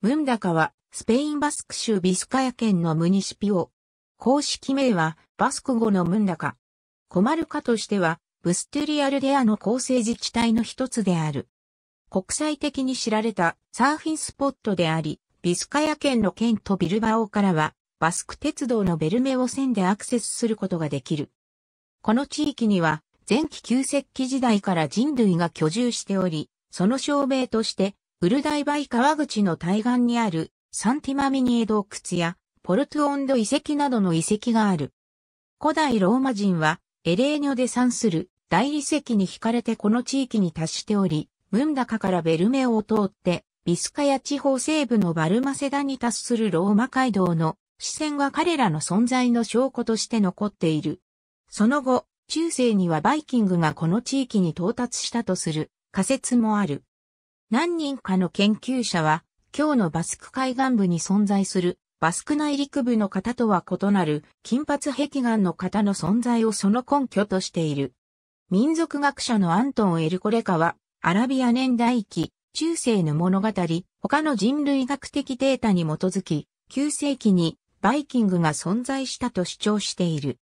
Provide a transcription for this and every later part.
ムンダカは、スペインバスク州ビスカヤ県のムニシピオ。公式名は、バスク語のムンダカ。コマルカとしては、ブステリアルデアの構成自治体の一つである。国際的に知られたサーフィンスポットであり、ビスカヤ県の県とビルバオからは、バスク鉄道のベルメオ線でアクセスすることができる。この地域には、前期旧石器時代から人類が居住しており、その証明として、ウルダイバイ川口の対岸にあるサンティマミニエ洞窟やポルトゥオンド遺跡などの遺跡がある。古代ローマ人はエレーニョで産する大理石に惹かれてこの地域に達しており、ムンダカからベルメオを通ってビスカヤ地方西部のバルマセダに達するローマ街道の視線が彼らの存在の証拠として残っている。その後、中世にはバイキングがこの地域に到達したとする仮説もある。何人かの研究者は、今日のバスク海岸部に存在する、バスク内陸部の方とは異なる、金髪壁岩の方の存在をその根拠としている。民族学者のアントン・エルコレカは、アラビア年代期、中世の物語、他の人類学的データに基づき、9世紀にバイキングが存在したと主張している。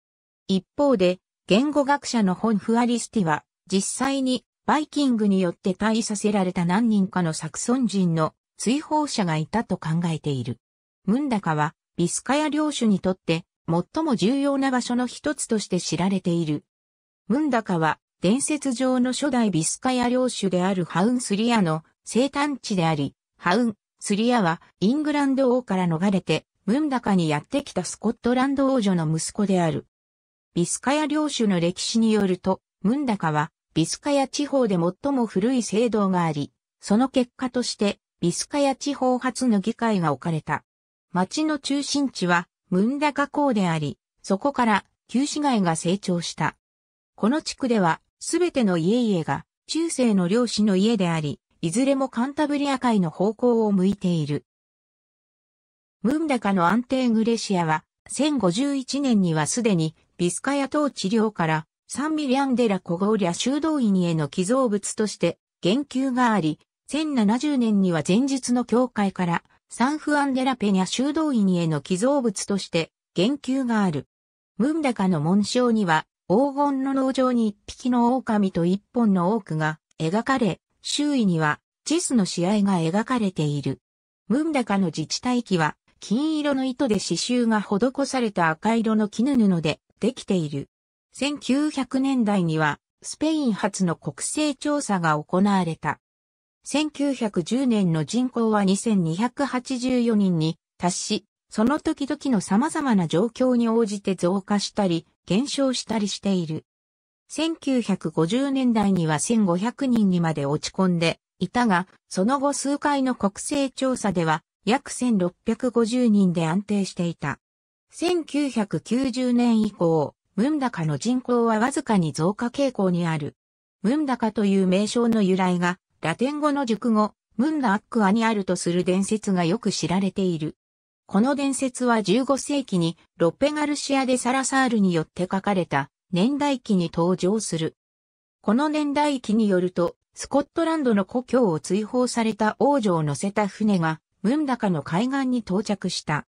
一方で、言語学者のホン・フアリスティは、実際にバイキングによって退位させられた何人かのサクソン人の追放者がいたと考えている。ムンダカはビスカヤ領主にとって最も重要な場所の一つとして知られている。ムンダカは伝説上の初代ビスカヤ領主であるハウンスリアの生誕地であり、ハウンスリアはイングランド王から逃れてムンダカにやってきたスコットランド王女の息子である。ビスカヤ領主の歴史によると、ムンダカはビスカヤ地方で最も古い制度があり、その結果としてビスカヤ地方初の議会が置かれた。町の中心地はムンダカ港であり、そこから旧市街が成長した。この地区ではすべての家々が中世の漁師の家であり、いずれもカンタブリア海の方向を向いている。ムンダカの安定グレシアは、1051年にはすでにビスカヤ統治領からサンミリアンデラコゴーリャ修道院への寄贈物として言及があり、1070年には前日の教会からサンフアンデラペニャ修道院への寄贈物として言及がある。ムンダカの紋章には黄金の農場に一匹の狼と一本のオークが描かれ、周囲にはチェスの試合が描かれている。ムンダカの自治体機は金色の糸で刺繍が施された赤色の絹布でできている。1900年代にはスペイン初の国勢調査が行われた。1910年の人口は2284人に達し、その時々の様々な状況に応じて増加したり、減少したりしている。1950年代には1500人にまで落ち込んでいたが、その後数回の国勢調査では約1650人で安定していた。1990年以降、ムンダカの人口はわずかに増加傾向にある。ムンダカという名称の由来が、ラテン語の熟語、ムンダアックアにあるとする伝説がよく知られている。この伝説は15世紀にロッペガルシア・でサラサールによって書かれた年代記に登場する。この年代記によると、スコットランドの故郷を追放された王女を乗せた船が、ムンダカの海岸に到着した。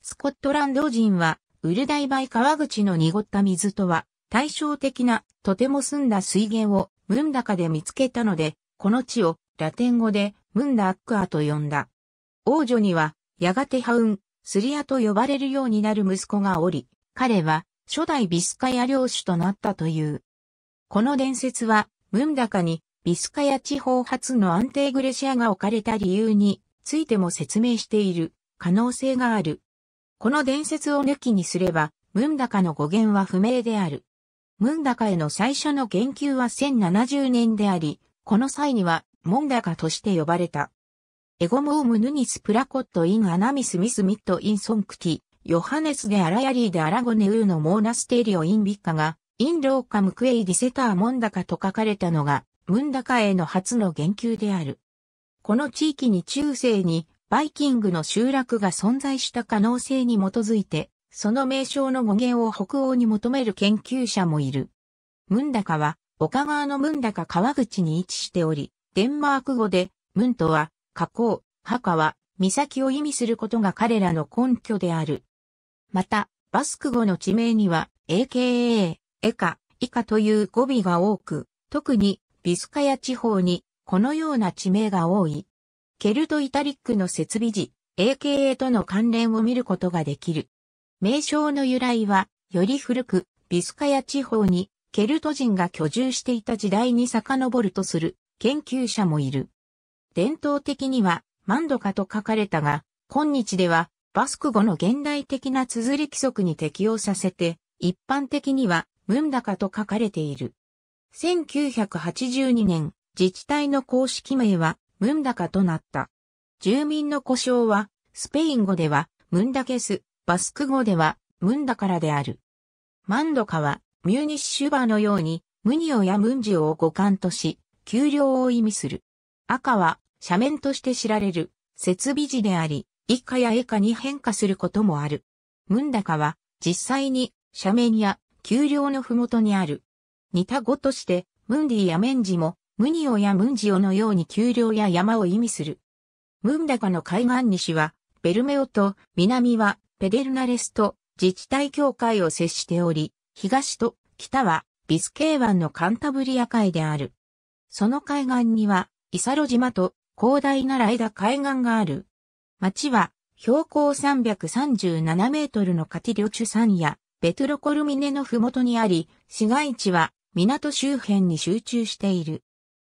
スコットランド人はウルダイバイ川口の濁った水とは、対照的な、とても澄んだ水源を、ムンダカで見つけたので、この地を、ラテン語で、ムンダアックアと呼んだ。王女には、やがてハウン、スリアと呼ばれるようになる息子がおり、彼は、初代ビスカヤ領主となったという。この伝説は、ムンダカに、ビスカヤ地方初の安定グレシアが置かれた理由についても説明している可能性がある。この伝説を抜きにすれば、ムンダカの語源は不明である。ムンダカへの最初の言及は1070年であり、この際には、モンダカとして呼ばれた。エゴモームヌニスプラコットインアナミスミスミットインソンクティ、ヨハネスでアラヤリーでアラゴネウーのモーナステリオインビッカが、インローカムクエイディセターモンダカと書かれたのが、ムンダカへの初の言及である。この地域に中世にバイキングの集落が存在した可能性に基づいて、その名称の語源を北欧に求める研究者もいる。ムンダカは、岡川のムンダカ川口に位置しており、デンマーク語で、ムンとは、河口、墓は、岬を意味することが彼らの根拠である。また、バスク語の地名には、AKA、エカ、以下という語尾が多く、特に、ビスカヤ地方に、このような地名が多い。ケルトイタリックの設備時、AKA との関連を見ることができる。名称の由来は、より古く、ビスカヤ地方に、ケルト人が居住していた時代に遡るとする研究者もいる。伝統的には、マンドカと書かれたが、今日では、バスク語の現代的な綴り規則に適用させて、一般的には、ムンダカと書かれている。1982年、自治体の公式名は、ムンダカとなった。住民の呼称は、スペイン語では、ムンダケス、バスク語では、ムンダカラである。マンドカは、ミューニッシュバーのように、ムニオやムンジオを五感とし、丘陵を意味する。赤は、斜面として知られる、設備時であり、以下や以下に変化することもある。ムンダカは、実際に、斜面や丘陵のふもとにある。似た語として、ムンディやメンジも、ムニオやムンジオのように丘陵や山を意味する。ムンダカの海岸西は、ベルメオと、南は、ペデルナレスと、自治体境界を接しており、東と、北は、ビスケー湾のカンタブリア海である。その海岸には、イサロ島と、広大なライダ海岸がある。町は、標高337メートルのカティリョチュ山や、ベトロコルミネのふもとにあり、市街地は、港周辺に集中している。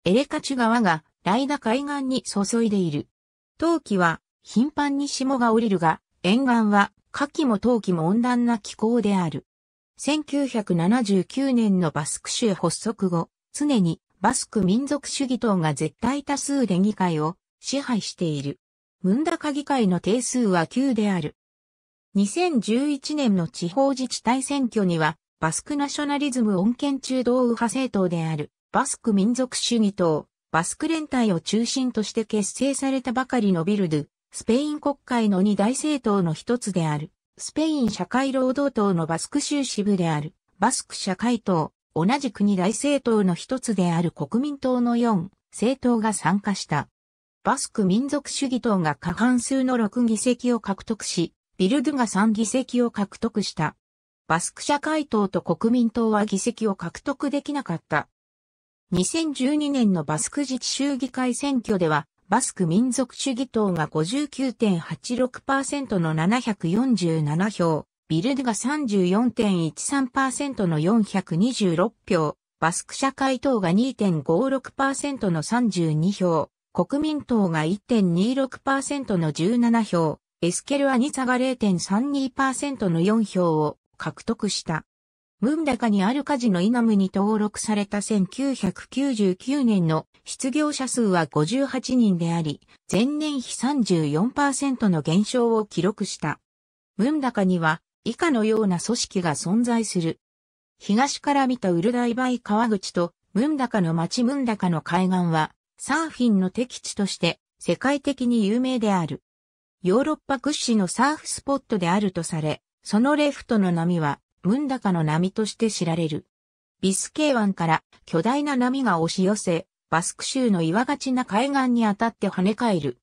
エレカチュ川がライダ海岸に注いでいる。冬季は頻繁に霜が降りるが、沿岸は夏季も冬季も温暖な気候である。1979年のバスク州発足後、常にバスク民族主義党が絶対多数で議会を支配している。ムンダカ議会の定数は9である。2011年の地方自治体選挙には、バスクナショナリズム穏健中道右派政党であるバスク民族主義党、バスク連帯を中心として結成されたばかりのビルドスペイン国会の二大政党の一つである、スペイン社会労働党のバスク州支部である、バスク社会党、同じく二大政党の一つである国民党の4、政党が参加した。バスク民族主義党が過半数の6議席を獲得し、ビルドが3議席を獲得した。バスク社会党と国民党は議席を獲得できなかった。2012年のバスク自治州議会選挙では、バスク民族主義党が59.86%の747票、ビルドが34.13%の426票、バスク社会党が2.56%の32票、国民党が1.26%の17票、エスケルアニツァが0.32%の4票を獲得した。ムンダカにあるカジノイナムに登録された1999年の失業者数は58人であり、前年比34%の減少を記録した。ムンダカには以下のような組織が存在する。東から見たウルダイバイ川口とムンダカの町ムンダカの海岸はサーフィンの敵地として世界的に有名である。ヨーロッパ屈指のサーフスポットであるとされ、そのレフトの波はムンダカの波として知られる。ビスケ湾から巨大な波が押し寄せ、バスク州の岩がちな海岸に当たって跳ね返る。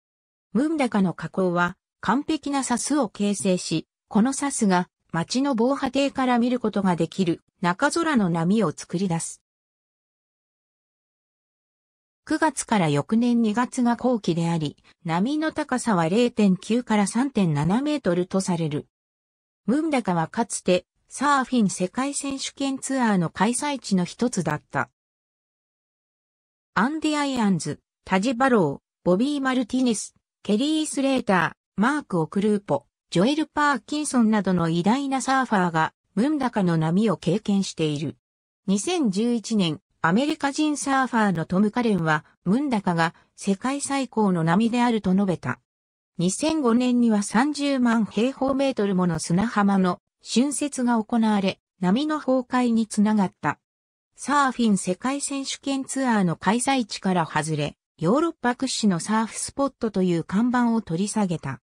ムンダカの河口は完璧なサスを形成し、このサスが街の防波堤から見ることができる中空の波を作り出す。9月から翌年2月が後期であり、波の高さは0.9から3.7メートルとされる。ムンダカはかつてサーフィン世界選手権ツアーの開催地の一つだった。アンディ・アイアンズ、タジ・バロー、ボビー・マルティネス、ケリー・スレーター、マーク・オクルーポ、ジョエル・パーキンソンなどの偉大なサーファーが、ムンダカの波を経験している。2011年、アメリカ人サーファーのトム・カレンは、ムンダカが世界最高の波であると述べた。2005年には30万平方メートルもの砂浜の春節が行われ、波の崩壊につながった。サーフィン世界選手権ツアーの開催地から外れ、ヨーロッパ屈指のサーフスポットという看板を取り下げた。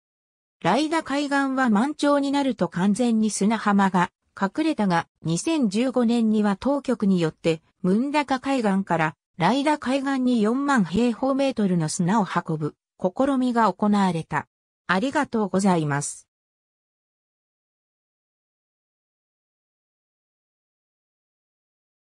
ライダ海岸は満潮になると完全に砂浜が隠れたが、2015年には当局によって、ムンダカ海岸からライダ海岸に4万平方メートルの砂を運ぶ試みが行われた。ありがとうございます。